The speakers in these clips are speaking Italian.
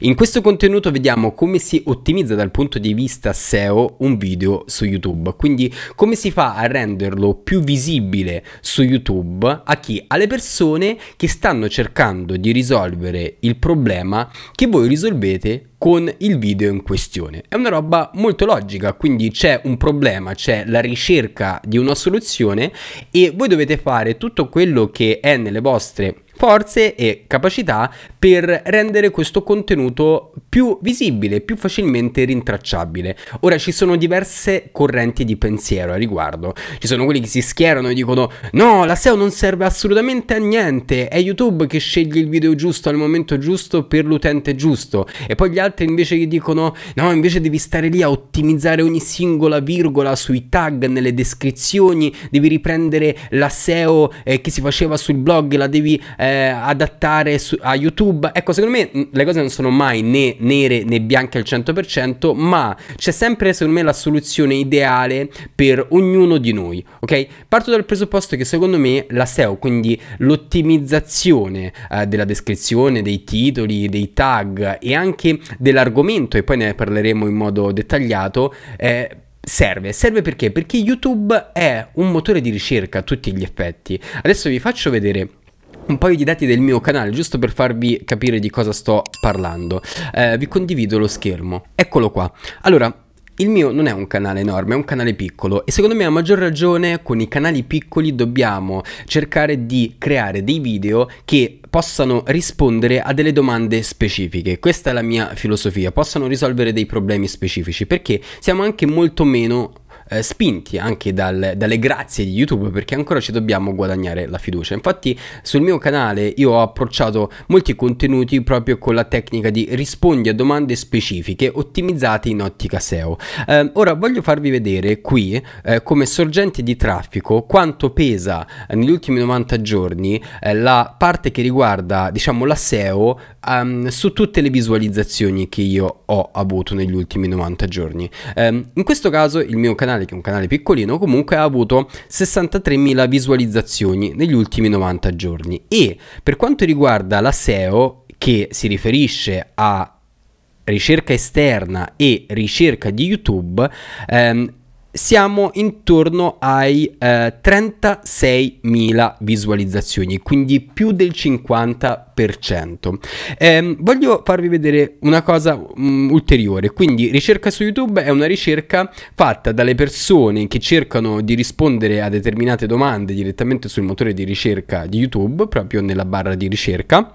In questo contenuto vediamo come si ottimizza dal punto di vista SEO un video su YouTube, quindi come si fa a renderlo più visibile su YouTube a chi? Alle persone che stanno cercando di risolvere il problema che voi risolvete con il video in questione. È una roba molto logica, quindi c'è un problema, c'è la ricerca di una soluzione e voi dovete fare tutto quello che è nelle vostre forze e capacità per rendere questo contenuto più visibile, più facilmente rintracciabile. Ora ci sono diverse correnti di pensiero a riguardo. Ci sono quelli che si schierano e dicono "No, la SEO non serve assolutamente a niente, è YouTube che sceglie il video giusto al momento giusto per l'utente giusto" e poi gli altri altri invece gli dicono no, invece devi stare lì a ottimizzare ogni singola virgola sui tag, nelle descrizioni, devi riprendere la SEO eh, che si faceva sul blog, la devi eh, adattare su, a YouTube. Ecco, secondo me mm, le cose non sono mai né nere né bianche al 100%, ma c'è sempre secondo me la soluzione ideale per ognuno di noi, ok? Parto dal presupposto che secondo me la SEO, quindi l'ottimizzazione eh, della descrizione, dei titoli, dei tag e anche dell'argomento e poi ne parleremo in modo dettagliato, eh, Serve, serve perché? Perché YouTube è un motore di ricerca a tutti gli effetti. Adesso vi faccio vedere un paio di dati del mio canale, giusto per farvi capire di cosa sto parlando. Eh, vi condivido lo schermo. Eccolo qua. Allora, il mio non è un canale enorme, è un canale piccolo e secondo me a maggior ragione con i canali piccoli dobbiamo cercare di creare dei video che possano rispondere a delle domande specifiche. Questa è la mia filosofia, possano risolvere dei problemi specifici perché siamo anche molto meno eh, spinti anche dal, dalle grazie di YouTube perché ancora ci dobbiamo guadagnare la fiducia. Infatti sul mio canale io ho approcciato molti contenuti proprio con la tecnica di rispondi a domande specifiche ottimizzate in ottica SEO. Eh, ora voglio farvi vedere qui eh, come sorgente di traffico quanto pesa eh, negli ultimi 90 giorni eh, la parte che riguarda diciamo la SEO um, su tutte le visualizzazioni che io ho avuto negli ultimi 90 giorni. Um, in questo caso il mio canale, che è un canale piccolino, comunque ha avuto 63.000 visualizzazioni negli ultimi 90 giorni. E per quanto riguarda la SEO, che si riferisce a ricerca esterna e ricerca di YouTube, ehm, siamo intorno ai eh, 36.000 visualizzazioni, quindi più del 50%. Eh, voglio farvi vedere una cosa mh, mm, ulteriore, quindi ricerca su YouTube è una ricerca fatta dalle persone che cercano di rispondere a determinate domande direttamente sul motore di ricerca di YouTube, proprio nella barra di ricerca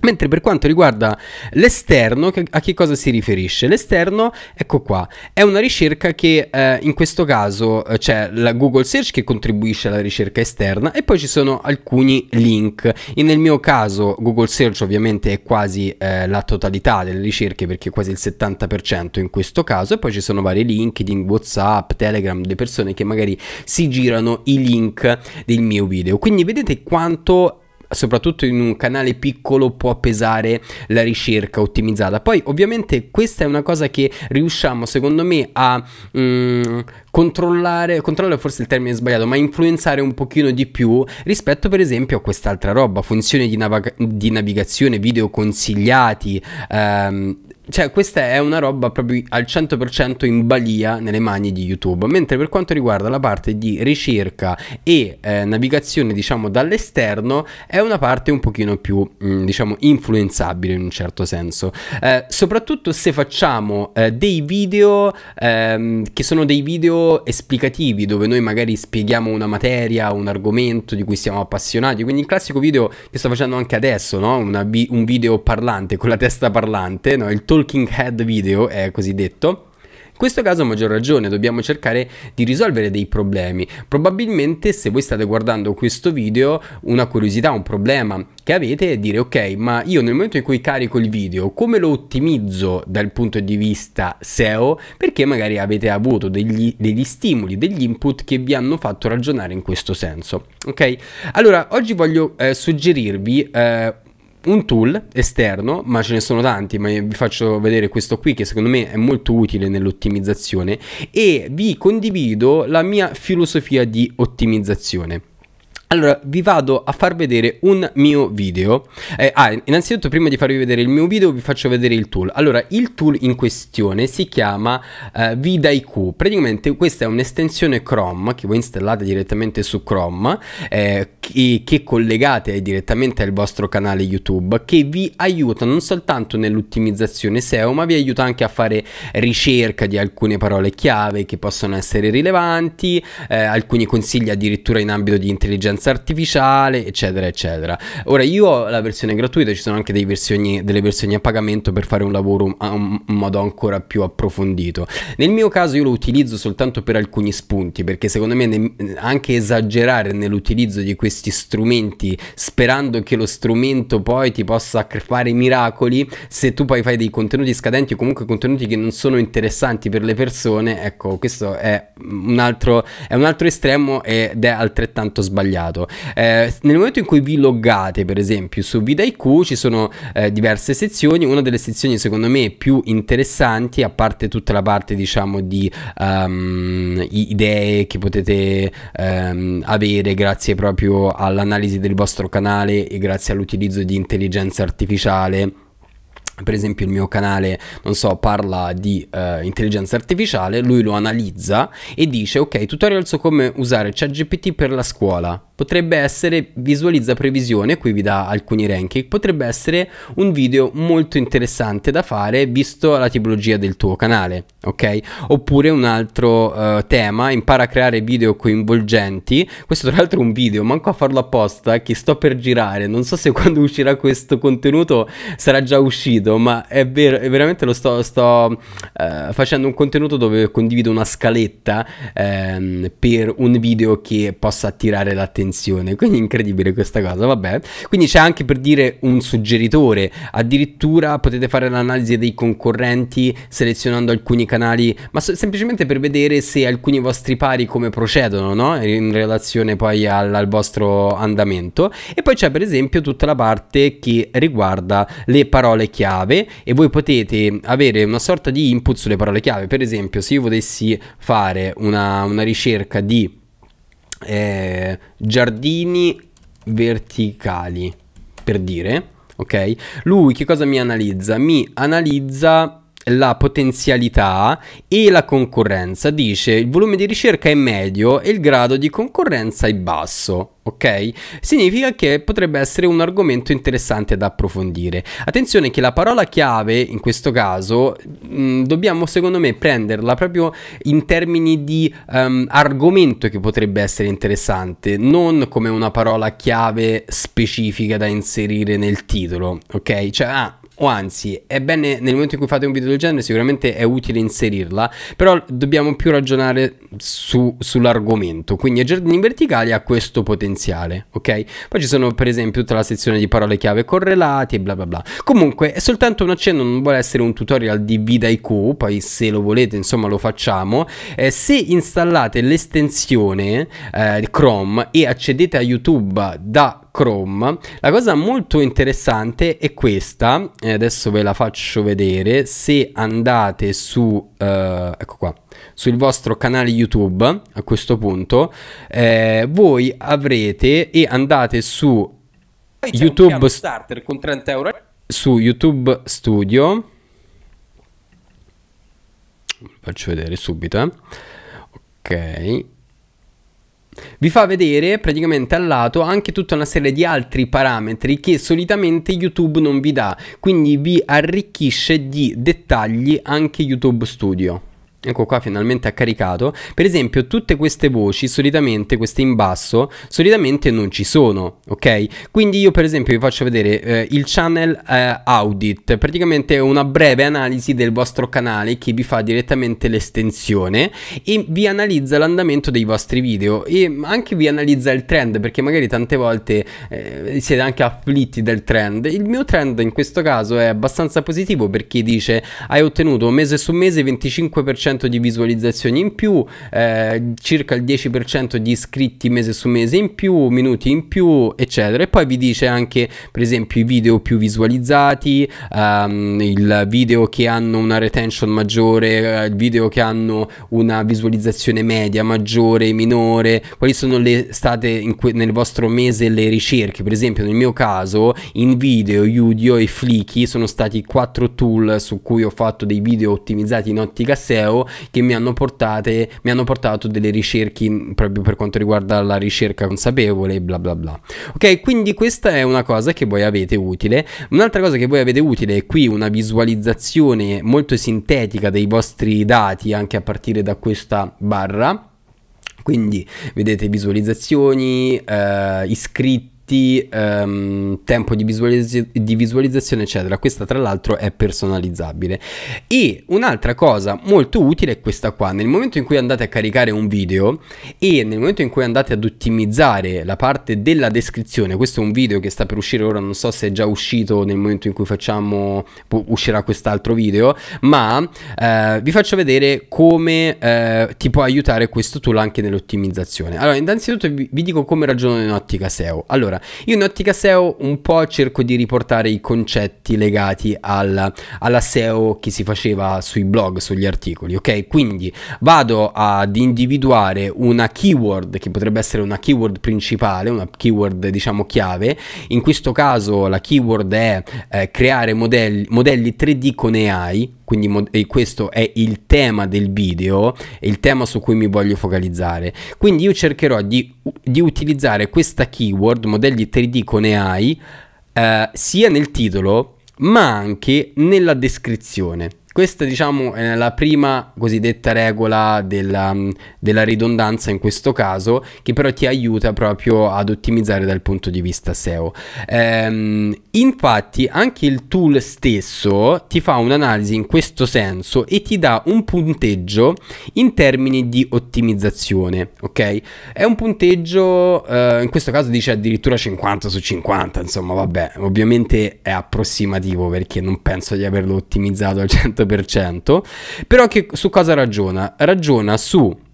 Mentre per quanto riguarda l'esterno, a che cosa si riferisce? L'esterno, ecco qua, è una ricerca che eh, in questo caso eh, c'è la Google Search che contribuisce alla ricerca esterna e poi ci sono alcuni link. E nel mio caso Google Search ovviamente è quasi eh, la totalità delle ricerche perché è quasi il 70% in questo caso e poi ci sono vari LinkedIn, Whatsapp, Telegram, le persone che magari si girano i link del mio video. Quindi vedete quanto soprattutto in un canale piccolo può pesare la ricerca ottimizzata. Poi ovviamente questa è una cosa che riusciamo secondo me a mh, mm, controllare, controllare forse il termine sbagliato, ma influenzare un pochino di più rispetto per esempio a quest'altra roba, funzioni di, navig di navigazione, video consigliati. Ehm, cioè, questa è una roba proprio al 100% in balia nelle mani di YouTube. Mentre per quanto riguarda la parte di ricerca e eh, navigazione, diciamo, dall'esterno, è una parte un pochino più, mh, mm, diciamo, influenzabile in un certo senso. Eh, soprattutto se facciamo eh, dei video ehm, che sono dei video esplicativi, dove noi magari spieghiamo una materia, un argomento di cui siamo appassionati. Quindi il classico video che sto facendo anche adesso, no? vi- un video parlante, con la testa parlante, no? Il tuo talking head video è cosiddetto, in questo caso a maggior ragione dobbiamo cercare di risolvere dei problemi. Probabilmente se voi state guardando questo video una curiosità, un problema che avete è dire ok ma io nel momento in cui carico il video come lo ottimizzo dal punto di vista SEO perché magari avete avuto degli, degli stimoli, degli input che vi hanno fatto ragionare in questo senso. Ok? Allora oggi voglio eh, suggerirvi eh, un tool esterno, ma ce ne sono tanti, ma vi faccio vedere questo qui che secondo me è molto utile nell'ottimizzazione e vi condivido la mia filosofia di ottimizzazione. Allora, vi vado a far vedere un mio video. Eh, ah, innanzitutto, prima di farvi vedere il mio video, vi faccio vedere il tool. Allora, il tool in questione si chiama eh, VDIQ. Praticamente questa è un'estensione Chrome che voi installate direttamente su Chrome eh, che, che collegate direttamente al vostro canale YouTube che vi aiuta non soltanto nell'ottimizzazione SEO, ma vi aiuta anche a fare ricerca di alcune parole chiave che possono essere rilevanti, eh, alcuni consigli addirittura in ambito di intelligenza intelligenza artificiale, eccetera, eccetera. Ora io ho la versione gratuita, ci sono anche versioni, delle versioni a pagamento per fare un lavoro a un modo ancora più approfondito. Nel mio caso io lo utilizzo soltanto per alcuni spunti, perché secondo me ne, anche esagerare nell'utilizzo di questi strumenti, sperando che lo strumento poi ti possa fare miracoli, se tu poi fai dei contenuti scadenti o comunque contenuti che non sono interessanti per le persone, ecco, questo è un altro, è un altro estremo ed è altrettanto sbagliato loggato. Eh, nel momento in cui vi loggate, per esempio, su VDIQ ci sono eh, diverse sezioni. Una delle sezioni, secondo me, più interessanti, a parte tutta la parte, diciamo, di um, idee che potete um, avere grazie proprio all'analisi del vostro canale e grazie all'utilizzo di intelligenza artificiale per esempio il mio canale non so parla di uh, intelligenza artificiale lui lo analizza e dice ok tutorial su come usare ChatGPT per la scuola potrebbe essere visualizza previsione, qui vi dà alcuni ranking, potrebbe essere un video molto interessante da fare visto la tipologia del tuo canale, ok? Oppure un altro uh, tema, impara a creare video coinvolgenti, questo tra l'altro è un video, manco a farlo apposta, che sto per girare, non so se quando uscirà questo contenuto sarà già uscito, ma è vero, è veramente lo sto, sto uh, facendo un contenuto dove condivido una scaletta um, per un video che possa attirare l'attenzione dimensione, quindi incredibile questa cosa, vabbè. Quindi c'è anche per dire un suggeritore, addirittura potete fare l'analisi dei concorrenti selezionando alcuni canali, ma so semplicemente per vedere se alcuni vostri pari come procedono, no? In relazione poi al, al vostro andamento. E poi c'è per esempio tutta la parte che riguarda le parole chiave e voi potete avere una sorta di input sulle parole chiave. Per esempio, se io volessi fare una, una ricerca di eh, giardini verticali, per dire, ok? Lui che cosa mi analizza? Mi analizza la potenzialità e la concorrenza. Dice il volume di ricerca è medio e il grado di concorrenza è basso. Ok? Significa che potrebbe essere un argomento interessante da approfondire. Attenzione che la parola chiave in questo caso mh, mm, dobbiamo secondo me prenderla proprio in termini di um, argomento che potrebbe essere interessante, non come una parola chiave specifica da inserire nel titolo. Ok? Cioè, ah, o anzi è nel momento in cui fate un video del genere sicuramente è utile inserirla però dobbiamo più ragionare su, sull'argomento quindi i giardini verticali ha questo potenziale ok poi ci sono per esempio tutta la sezione di parole chiave correlati e bla bla bla comunque è soltanto un accenno non vuole essere un tutorial di vida IQ poi se lo volete insomma lo facciamo eh, se installate l'estensione eh, Chrome e accedete a YouTube da Chrome. La cosa molto interessante è questa, eh, adesso ve la faccio vedere, se andate su, eh, ecco qua, sul vostro canale YouTube a questo punto, eh, voi avrete e andate su YouTube Starter con 30 euro su YouTube Studio. Faccio vedere subito, eh. Ok vi fa vedere praticamente al lato anche tutta una serie di altri parametri che solitamente YouTube non vi dà, quindi vi arricchisce di dettagli anche YouTube Studio. Ecco qua finalmente ha caricato. Per esempio tutte queste voci, solitamente queste in basso, solitamente non ci sono, ok? Quindi io per esempio vi faccio vedere eh, il channel eh, audit, praticamente una breve analisi del vostro canale che vi fa direttamente l'estensione e vi analizza l'andamento dei vostri video e anche vi analizza il trend perché magari tante volte eh, siete anche afflitti dal trend. Il mio trend in questo caso è abbastanza positivo perché dice hai ottenuto mese su mese 25% 10% di visualizzazioni in più, eh, circa il 10% di iscritti mese su mese in più, minuti in più, eccetera. E poi vi dice anche, per esempio, i video più visualizzati, ehm, il video che hanno una retention maggiore, eh, il video che hanno una visualizzazione media maggiore, minore, quali sono le state nel vostro mese le ricerche. Per esempio, nel mio caso, in video, Udio e Flicky sono stati quattro tool su cui ho fatto dei video ottimizzati in ottica SEO che mi hanno, portate, mi hanno portato delle ricerche proprio per quanto riguarda la ricerca consapevole bla bla bla. Ok, quindi questa è una cosa che voi avete utile. Un'altra cosa che voi avete utile è qui una visualizzazione molto sintetica dei vostri dati anche a partire da questa barra. Quindi vedete visualizzazioni, eh, iscritti effetti, ehm, tempo di, visualizz- di visualizzazione, eccetera. Questa, tra l'altro, è personalizzabile. E un'altra cosa molto utile è questa qua. Nel momento in cui andate a caricare un video e nel momento in cui andate ad ottimizzare la parte della descrizione, questo è un video che sta per uscire ora, non so se è già uscito nel momento in cui facciamo, uscirà quest'altro video, ma eh, vi faccio vedere come eh, ti può aiutare questo tool anche nell'ottimizzazione. Allora, innanzitutto vi, vi dico come ragiono in ottica SEO. Allora, eccetera. Io in ottica SEO un po' cerco di riportare i concetti legati al, alla SEO che si faceva sui blog, sugli articoli, ok? Quindi vado ad individuare una keyword che potrebbe essere una keyword principale, una keyword diciamo chiave, in questo caso la keyword è eh, creare modelli, modelli 3D con AI, quindi questo è il tema del video, il tema su cui mi voglio focalizzare. Quindi io cercherò di, di utilizzare questa keyword, modelli modelli 3D con AI eh, sia nel titolo ma anche nella descrizione. Questa diciamo è la prima cosiddetta regola della, mm, della ridondanza in questo caso che però ti aiuta proprio ad ottimizzare dal punto di vista SEO. Ehm, infatti anche il tool stesso ti fa un'analisi in questo senso e ti dà un punteggio in termini di ottimizzazione, ok? È un punteggio, eh, in questo caso dice addirittura 50 su 50, insomma vabbè, ovviamente è approssimativo perché non penso di averlo ottimizzato al 100% 50%, però che, su cosa ragiona? Ragiona su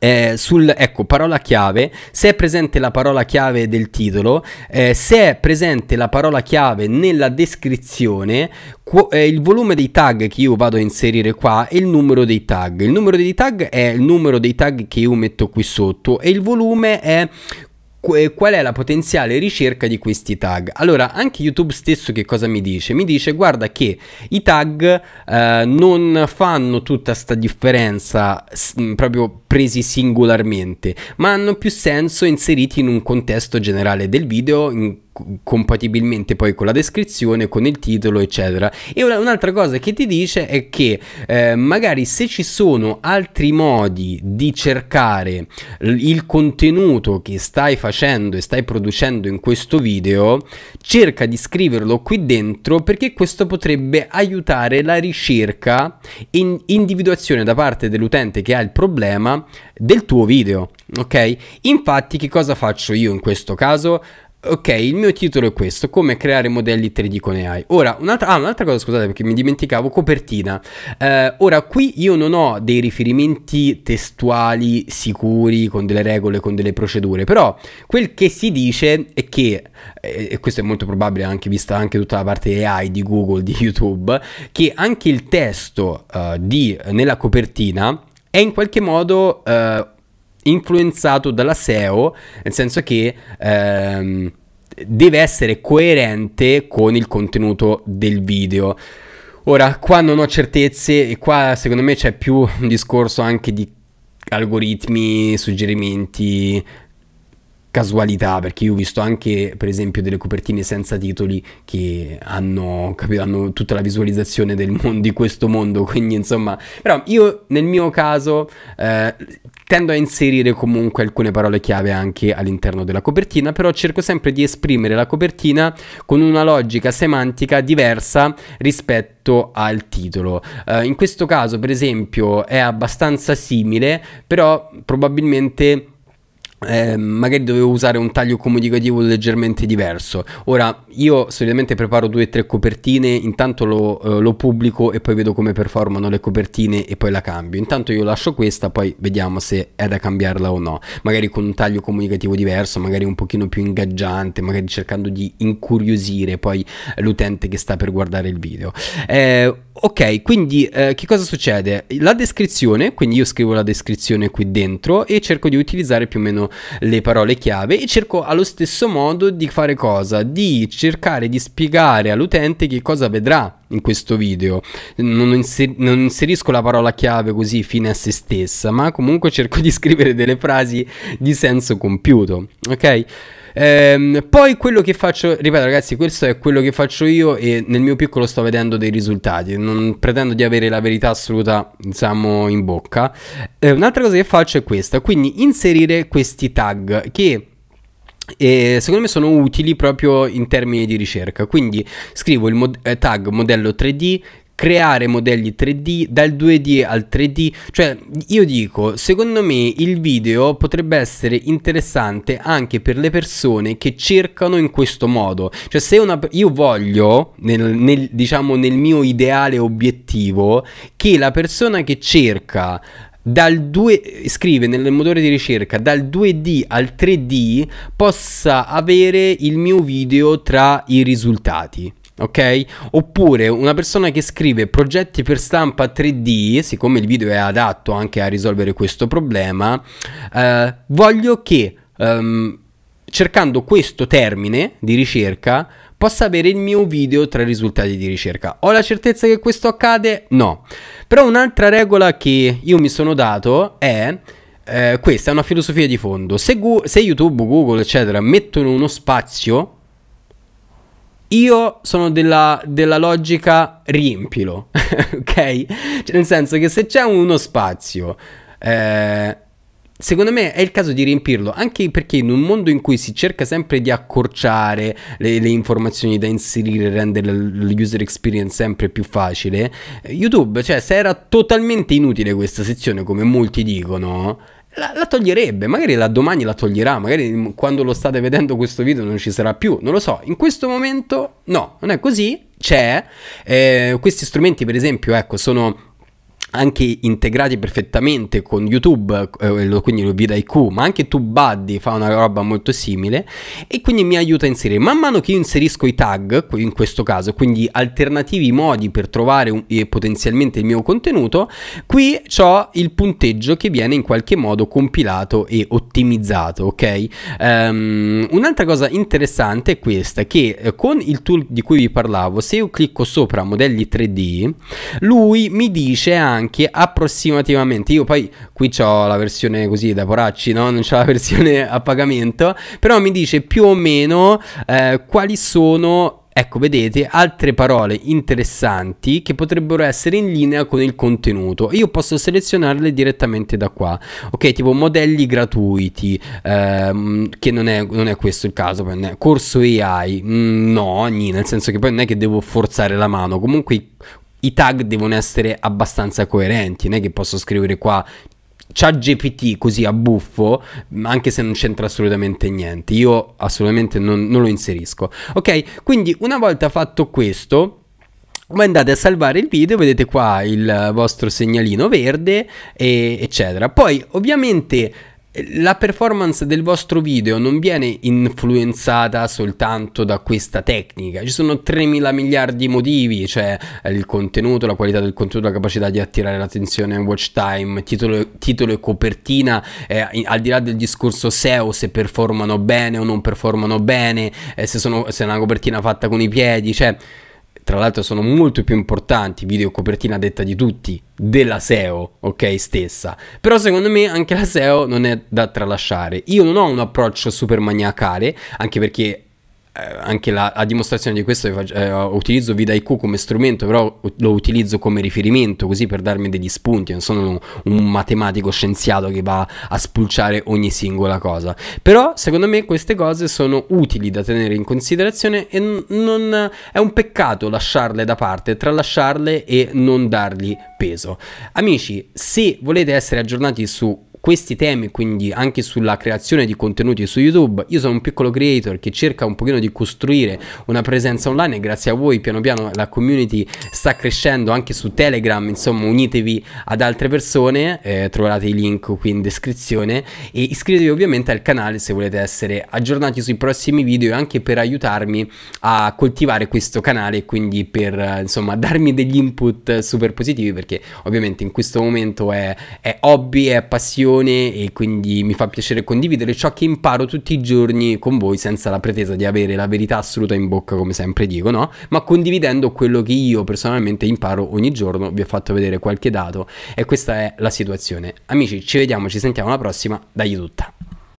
eh, sul, ecco, parola chiave, se è presente la parola chiave del titolo, eh, se è presente la parola chiave nella descrizione, eh, il volume dei tag che io vado a inserire qua e il numero dei tag. Il numero dei tag è il numero dei tag che io metto qui sotto e il volume è qual è la potenziale ricerca di questi tag. Allora, anche YouTube stesso che cosa mi dice? Mi dice guarda che i tag eh, non fanno tutta sta differenza proprio presi singolarmente, ma hanno più senso inseriti in un contesto generale del video, in compatibilmente poi con la descrizione, con il titolo, eccetera. E un'altra cosa che ti dice è che eh, magari se ci sono altri modi di cercare il contenuto che stai facendo e stai producendo in questo video, cerca di scriverlo qui dentro perché questo potrebbe aiutare la ricerca e individuazione da parte dell'utente che ha il problema del tuo video, ok? Infatti che cosa faccio io in questo caso? Ok, il mio titolo è questo, come creare modelli 3D con AI. Ora, un'altra, ah, un'altra cosa, scusate perché mi dimenticavo, copertina. Eh, ora, qui io non ho dei riferimenti testuali sicuri, con delle regole, con delle procedure, però quel che si dice è che, eh, e questo è molto probabile anche vista anche tutta la parte AI di Google, di YouTube, che anche il testo eh, di, nella copertina è in qualche modo... Eh, influenzato dalla SEO, nel senso che ehm, deve essere coerente con il contenuto del video. Ora, qua non ho certezze e qua secondo me c'è più un discorso anche di algoritmi, suggerimenti, casualità, perché io ho visto anche per esempio delle copertine senza titoli che hanno, capito, hanno tutta la visualizzazione del mondo, di questo mondo, quindi insomma, però io nel mio caso eh, tendo a inserire comunque alcune parole chiave anche all'interno della copertina, però cerco sempre di esprimere la copertina con una logica semantica diversa rispetto al titolo. Uh, in questo caso, per esempio, è abbastanza simile, però probabilmente eh, magari dovevo usare un taglio comunicativo leggermente diverso. Ora, io solitamente preparo due o tre copertine, intanto lo, eh, lo, pubblico e poi vedo come performano le copertine e poi la cambio. Intanto io lascio questa, poi vediamo se è da cambiarla o no. Magari con un taglio comunicativo diverso, magari un pochino più ingaggiante, magari cercando di incuriosire poi l'utente che sta per guardare il video. Eh, ok, quindi eh, che cosa succede? La descrizione, quindi io scrivo la descrizione qui dentro e cerco di utilizzare più o meno le parole chiave e cerco allo stesso modo di fare cosa? Di cercare di spiegare all'utente che cosa vedrà in questo video. Non, inser non, inserisco la parola chiave così fine a se stessa, ma comunque cerco di scrivere delle frasi di senso compiuto, ok? ehm, poi quello che faccio ripeto ragazzi questo è quello che faccio io e nel mio piccolo sto vedendo dei risultati non pretendo di avere la verità assoluta diciamo in bocca eh, un'altra cosa che faccio è questa quindi inserire questi tag che e eh, secondo me sono utili proprio in termini di ricerca quindi scrivo il mod eh, tag modello 3D creare modelli 3D dal 2D al 3D, cioè io dico, secondo me il video potrebbe essere interessante anche per le persone che cercano in questo modo, cioè se una, io voglio nel, nel, diciamo nel mio ideale obiettivo che la persona che cerca dal 2 scrive nel motore di ricerca dal 2D al 3D possa avere il mio video tra i risultati ok? Oppure una persona che scrive progetti per stampa 3D, siccome il video è adatto anche a risolvere questo problema, eh, voglio che um, cercando questo termine di ricerca possa avere il mio video tra i risultati di ricerca. Ho la certezza che questo accade? No. Però un'altra regola che io mi sono dato è eh, questa, è una filosofia di fondo. Se, se YouTube, Google, eccetera, mettono uno spazio io sono della, della logica riempilo, ok? Cioè, nel senso che se c'è uno spazio, eh, secondo me è il caso di riempirlo, anche perché in un mondo in cui si cerca sempre di accorciare le, le informazioni da inserire, rendere l'user experience sempre più facile, eh, YouTube, cioè se era totalmente inutile questa sezione, come molti dicono, la, la, toglierebbe, magari la domani la toglierà, magari quando lo state vedendo questo video non ci sarà più, non lo so, in questo momento no, non è così, c'è, eh, questi strumenti per esempio, ecco, sono anche integrati perfettamente con YouTube, eh, quindi lo VidIQ, ma anche TubeBuddy fa una roba molto simile e quindi mi aiuta a inserire. Man mano che io inserisco i tag, in questo caso, quindi alternativi modi per trovare un, eh, potenzialmente il mio contenuto, qui ho il punteggio che viene in qualche modo compilato e ottimizzato, ok? Um, un'altra cosa interessante è questa, che eh, con il tool di cui vi parlavo, se io clicco sopra modelli 3D, lui mi dice anche anche approssimativamente. Io poi qui ho la versione così da poracci, no? Non c'è la versione a pagamento, però mi dice più o meno eh, quali sono Ecco, vedete, altre parole interessanti che potrebbero essere in linea con il contenuto. Io posso selezionarle direttamente da qua. Ok, tipo modelli gratuiti, ehm, che non è, non è, questo il caso. Per me. Corso AI, mm, no, nì, nel senso che poi non è che devo forzare la mano. Comunque i tag devono essere abbastanza coerenti, non è che posso scrivere qua c'ha GPT così a buffo, anche se non c'entra assolutamente niente. Io assolutamente non, non, lo inserisco. Ok, quindi una volta fatto questo. Voi andate a salvare il video, vedete qua il vostro segnalino verde, e, eccetera. Poi, ovviamente, la performance del vostro video non viene influenzata soltanto da questa tecnica, ci sono 3.000 miliardi di motivi, cioè eh, il contenuto, la qualità del contenuto, la capacità di attirare l'attenzione, watch time, titolo, titolo e copertina, eh, al di là del discorso SEO, se performano bene o non performano bene, eh, se, sono, se è una copertina fatta con i piedi, cioè tra l'altro sono molto più importanti, video copertina detta di tutti, della SEO, ok, stessa. Però secondo me anche la SEO non è da tralasciare. Io non ho un approccio super maniacale, anche perché eh, anche la, a dimostrazione di questo eh, utilizzo VDIQ come strumento, però lo utilizzo come riferimento così per darmi degli spunti, non sono un, un, matematico scienziato che va a spulciare ogni singola cosa. Però secondo me queste cose sono utili da tenere in considerazione e non, è un peccato lasciarle da parte, tralasciarle e non dargli peso. Amici, se volete essere aggiornati su questi temi, quindi anche sulla creazione di contenuti su YouTube, io sono un piccolo creator che cerca un pochino di costruire una presenza online e grazie a voi piano piano la community sta crescendo anche su Telegram, insomma unitevi ad altre persone, eh, trovate i link qui in descrizione e iscrivetevi ovviamente al canale se volete essere aggiornati sui prossimi video e anche per aiutarmi a coltivare questo canale quindi per eh, insomma darmi degli input super positivi perché ovviamente in questo momento è, è hobby, è passione passione e quindi mi fa piacere condividere ciò che imparo tutti i giorni con voi senza la pretesa di avere la verità assoluta in bocca come sempre dico, no? Ma condividendo quello che io personalmente imparo ogni giorno, vi ho fatto vedere qualche dato e questa è la situazione. Amici, ci vediamo, ci sentiamo alla prossima, dagli tutta.